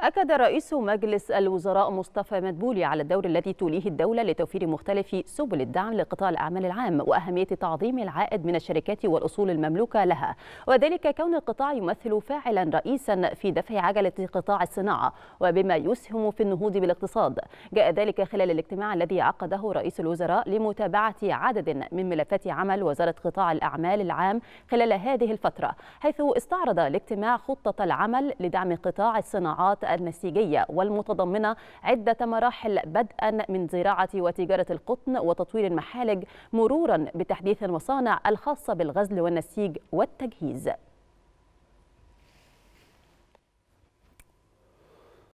أكد رئيس مجلس الوزراء مصطفى مدبولي على الدور الذي توليه الدولة لتوفير مختلف سبل الدعم لقطاع الأعمال العام وأهمية تعظيم العائد من الشركات والأصول المملوكة لها وذلك كون القطاع يمثل فاعلا رئيسا في دفع عجلة قطاع الصناعة وبما يسهم في النهوض بالاقتصاد جاء ذلك خلال الاجتماع الذي عقده رئيس الوزراء لمتابعة عدد من ملفات عمل وزارة قطاع الأعمال العام خلال هذه الفترة حيث استعرض الاجتماع خطة العمل لدعم قطاع الصناعات النسيجية والمتضمنة عدة مراحل بدءا من زراعة وتجارة القطن وتطوير المحالج مرورا بتحديث المصانع الخاصة بالغزل والنسيج والتجهيز